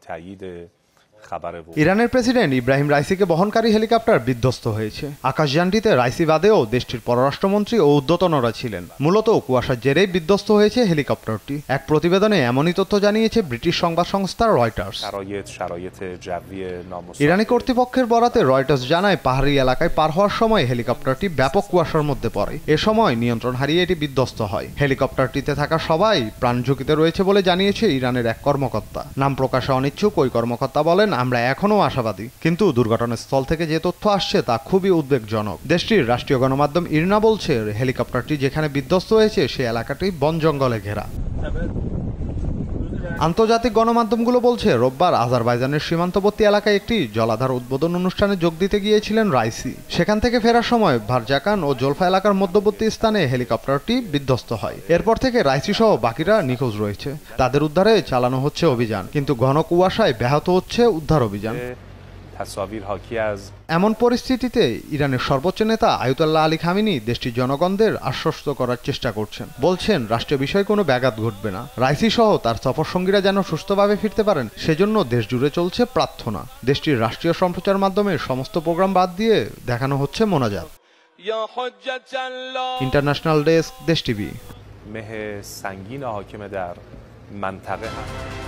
泰依的。ইরানের president Ibrahim রাইসিকে বহনকারী helicopter বিধ্বস্ত হয়েছে আকাশযানটিতে রাইসি বাদেও দেশটির পররাষ্ট্রমন্ত্রী ও উদ্যতনরা ছিলেন মূলত কুয়াশার জেরেই বিধ্বস্ত হয়েছে হেলিকপ্টারটি এক প্রতিবেদনে এমনই তথ্য জানিয়েছে ব্রিটিশ সংবাদ সংস্থা রয়টার্স ইরানি কর্তৃপক্ষের বরাতে রয়টার্স জানায় পাহাড়ি এলাকায় পার হওয়ার সময় হেলিকপ্টারটি ব্যাপক কুয়াশার মধ্যে পড়ে এ সময় নিয়ন্ত্রণ হারিয়ে এটি বিধ্বস্ত হয় হেলিকপ্টারটিতে থাকা সবাই প্রাণ ঝুঁকিতে রয়েছে বলে জানিয়েছে ইরানের এক কর্মকর্তা নাম প্রকাশে অনিচ্ছুক ওই কর্মকর্তা বলেন বলেন আমরা এখনও আশাবাদী কিন্তু দুর্ঘটনাস্থল থেকে যে তথ্য আসছে তা খুবই উদ্বেগজনক দেশটির রাষ্ট্রীয় গণমাধ্যম ইরনা বলছে হেলিকপ্টারটি যেখানে বিধ্বস্ত হয়েছে সে এলাকাটি বন জঙ্গলে ঘেরা আন্তর্জাতিক গণমাধ্যমগুলো বলছে রোববার আজারবাইজানের সীমান্তবর্তী এলাকায় একটি জলাধার উদ্বোধন অনুষ্ঠানে যোগ দিতে গিয়েছিলেন রাইসি সেখান থেকে ফেরার সময় ভারজাকান ও জোলফা এলাকার মধ্যবর্তী স্থানে হেলিকপ্টারটি বিধ্বস্ত হয় এরপর থেকে রাইসি সহ বাকিরা নিখোঁজ রয়েছে তাদের উদ্ধারে চালানো হচ্ছে অভিযান কিন্তু ঘন কুয়াশায় ব্যাহত হচ্ছে উদ্ধার অভিযান এমন পরিস্থিতিতে ইরানের সর্বোচ্চ নেতা আয়ুতাল্লাহ আলী খামিনি দেশটির জনগণদের আশ্বস্ত করার চেষ্টা করছেন বলছেন রাষ্ট্রীয় বিষয়ে কোনো ব্যাঘাত ঘটবে না রাইসি সহ তার সফর সঙ্গীরা যেন সুস্থভাবে ফিরতে পারেন সেজন্য দেশ জুড়ে চলছে প্রার্থনা দেশটির রাষ্ট্রীয় সম্প্রচার মাধ্যমে সমস্ত প্রোগ্রাম বাদ দিয়ে দেখানো হচ্ছে মোনাজাত ইন্টারন্যাশনাল ডেস্ক দেশ টিভি মেহে সাঙ্গিন হাকিমে در منطقه